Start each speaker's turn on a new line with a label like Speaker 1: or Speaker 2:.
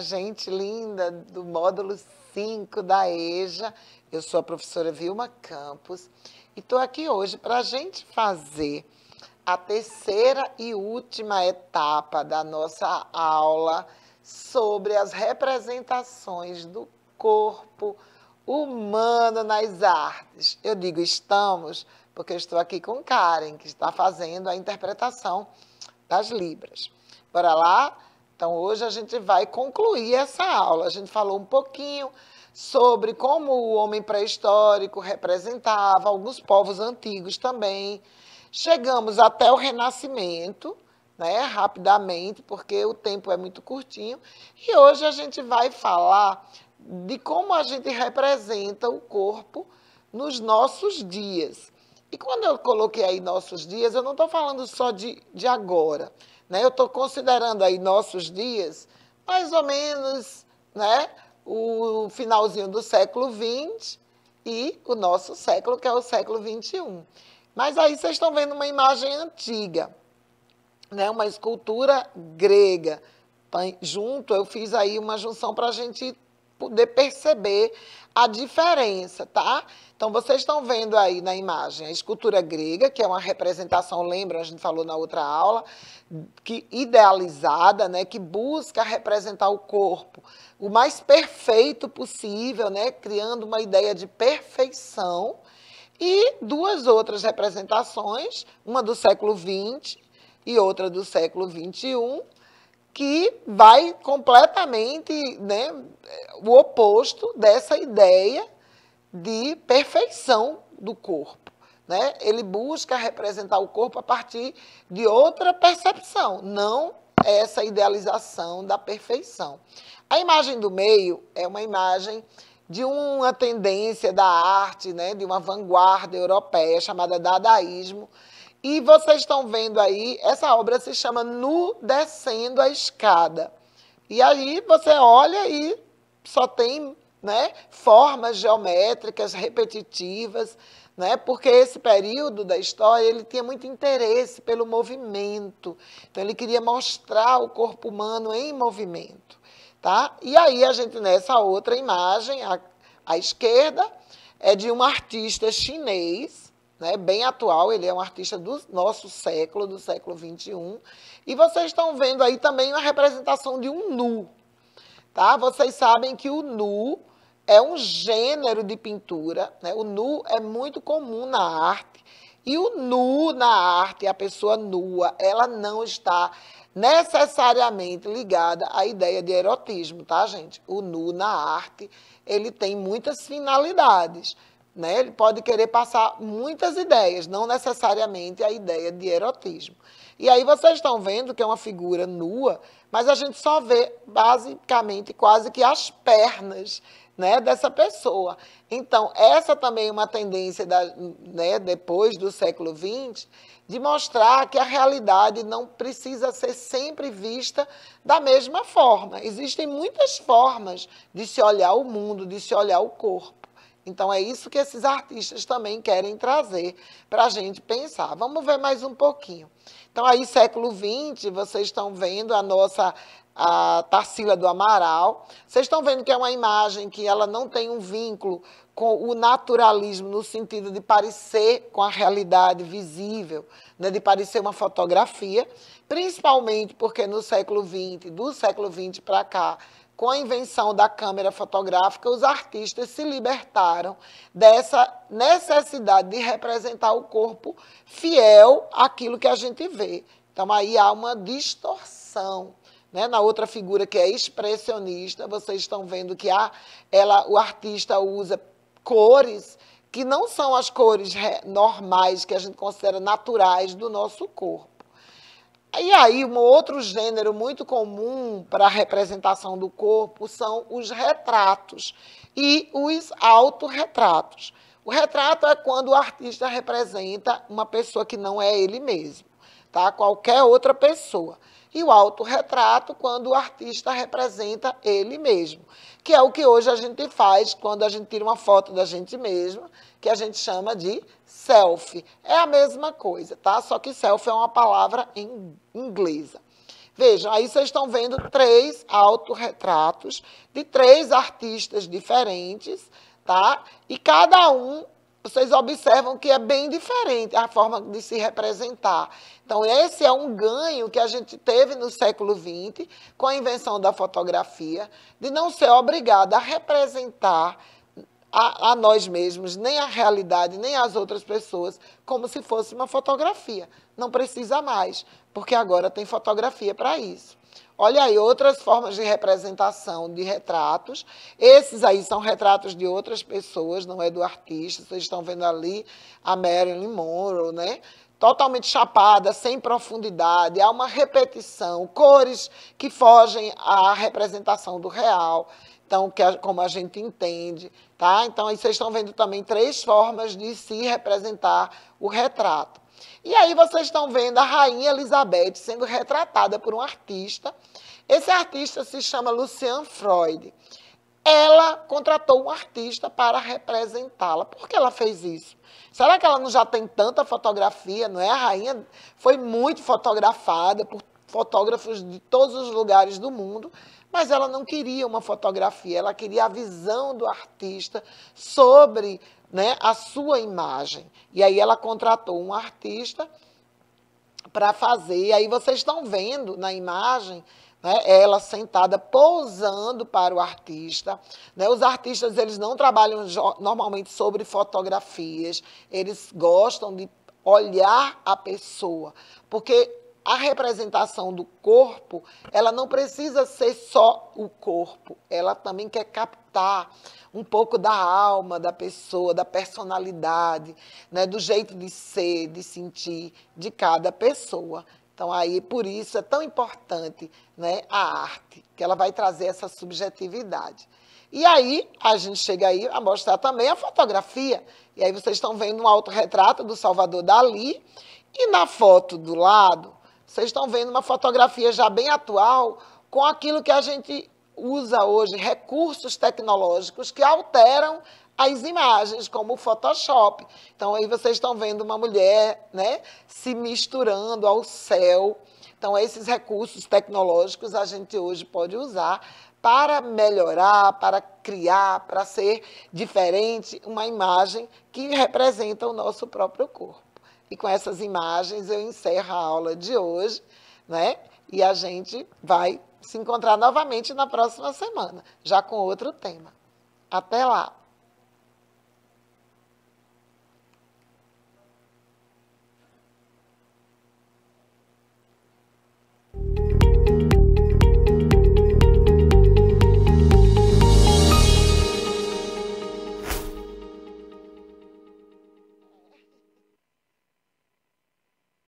Speaker 1: gente linda do módulo 5 da EJA. Eu sou a professora Vilma Campos e estou aqui hoje para a gente fazer a terceira e última etapa da nossa aula sobre as representações do corpo humano nas artes. Eu digo estamos porque eu estou aqui com Karen, que está fazendo a interpretação das Libras. Bora lá? Então, hoje a gente vai concluir essa aula. A gente falou um pouquinho sobre como o homem pré-histórico representava alguns povos antigos também. Chegamos até o Renascimento, né, rapidamente, porque o tempo é muito curtinho. E hoje a gente vai falar de como a gente representa o corpo nos nossos dias. E quando eu coloquei aí nossos dias, eu não estou falando só de, de agora. Né? Eu estou considerando aí nossos dias, mais ou menos, né? o finalzinho do século XX e o nosso século, que é o século XXI. Mas aí vocês estão vendo uma imagem antiga, né? uma escultura grega. Junto, eu fiz aí uma junção para a gente poder perceber a diferença, tá? Então, vocês estão vendo aí na imagem a escultura grega, que é uma representação, lembra a gente falou na outra aula, que idealizada, né, que busca representar o corpo o mais perfeito possível, né, criando uma ideia de perfeição. E duas outras representações, uma do século XX e outra do século XXI, que vai completamente né, o oposto dessa ideia de perfeição do corpo. Né? Ele busca representar o corpo a partir de outra percepção, não essa idealização da perfeição. A imagem do meio é uma imagem de uma tendência da arte, né, de uma vanguarda europeia chamada dadaísmo, e vocês estão vendo aí, essa obra se chama Nu Descendo a Escada. E aí você olha e só tem né, formas geométricas repetitivas, né, porque esse período da história ele tinha muito interesse pelo movimento. Então ele queria mostrar o corpo humano em movimento. Tá? E aí a gente, nessa outra imagem, à, à esquerda, é de um artista chinês, né, bem atual, ele é um artista do nosso século, do século XXI. E vocês estão vendo aí também uma representação de um nu. Tá? Vocês sabem que o nu é um gênero de pintura, né? o nu é muito comum na arte. E o nu na arte, a pessoa nua, ela não está necessariamente ligada à ideia de erotismo, tá, gente? O nu na arte, ele tem muitas finalidades. Né? Ele pode querer passar muitas ideias, não necessariamente a ideia de erotismo. E aí vocês estão vendo que é uma figura nua, mas a gente só vê basicamente quase que as pernas né, dessa pessoa. Então, essa também é uma tendência da, né, depois do século XX de mostrar que a realidade não precisa ser sempre vista da mesma forma. Existem muitas formas de se olhar o mundo, de se olhar o corpo. Então é isso que esses artistas também querem trazer para a gente pensar. Vamos ver mais um pouquinho. Então aí século XX, vocês estão vendo a nossa a Tarsila do Amaral. Vocês estão vendo que é uma imagem que ela não tem um vínculo com o naturalismo no sentido de parecer com a realidade visível, né, de parecer uma fotografia, principalmente porque no século XX, do século XX para cá, com a invenção da câmera fotográfica, os artistas se libertaram dessa necessidade de representar o corpo fiel àquilo que a gente vê. Então, aí há uma distorção. Né? Na outra figura, que é expressionista, vocês estão vendo que há, ela, o artista usa cores que não são as cores normais que a gente considera naturais do nosso corpo. E aí, um outro gênero muito comum para a representação do corpo são os retratos e os autorretratos. O retrato é quando o artista representa uma pessoa que não é ele mesmo, tá? Qualquer outra pessoa e o autorretrato quando o artista representa ele mesmo, que é o que hoje a gente faz quando a gente tira uma foto da gente mesma, que a gente chama de selfie. É a mesma coisa, tá? Só que selfie é uma palavra em inglesa. Vejam, aí vocês estão vendo três autorretratos de três artistas diferentes, tá? E cada um vocês observam que é bem diferente a forma de se representar. Então, esse é um ganho que a gente teve no século XX, com a invenção da fotografia, de não ser obrigada a representar a, a, nós mesmos, nem a realidade, nem as outras pessoas, como se fosse uma fotografia. Não precisa mais, porque agora tem fotografia para isso. Olha aí, outras formas de representação de retratos. Esses aí são retratos de outras pessoas, não é do artista. Vocês estão vendo ali a Marilyn Monroe, né? Totalmente chapada, sem profundidade, há uma repetição, cores que fogem à representação do real, então, que como a gente entende, tá? Então, aí vocês estão vendo também três formas de se representar o retrato. E aí vocês estão vendo a rainha Elizabeth sendo retratada por um artista. Esse artista se chama Lucian Freud. Ela contratou um artista para representá-la. Por que ela fez isso? Será que ela não já tem tanta fotografia, não é? A rainha foi muito fotografada por fotógrafos de todos os lugares do mundo. Mas ela não queria uma fotografia, ela queria a visão do artista sobre né, a sua imagem. E aí ela contratou um artista para fazer. E aí vocês estão vendo na imagem né, ela sentada pousando para o artista. Né, os artistas eles não trabalham normalmente sobre fotografias, eles gostam de olhar a pessoa, porque a representação do corpo, ela não precisa ser só o corpo, ela também quer captar um pouco da alma da pessoa, da personalidade, né, do jeito de ser, de sentir de cada pessoa. Então aí por isso é tão importante, né, a arte, que ela vai trazer essa subjetividade. E aí a gente chega aí a mostrar também a fotografia. E aí vocês estão vendo um autorretrato do Salvador Dali e na foto do lado vocês estão vendo uma fotografia já bem atual com aquilo que a gente usa hoje, recursos tecnológicos que alteram as imagens, como o Photoshop. Então, aí vocês estão vendo uma mulher né, se misturando ao céu. Então, esses recursos tecnológicos a gente hoje pode usar para melhorar, para criar, para ser diferente uma imagem que representa o nosso próprio corpo. E com essas imagens eu encerro a aula de hoje, né? E a gente vai se encontrar novamente na próxima semana, já com outro tema. Até lá!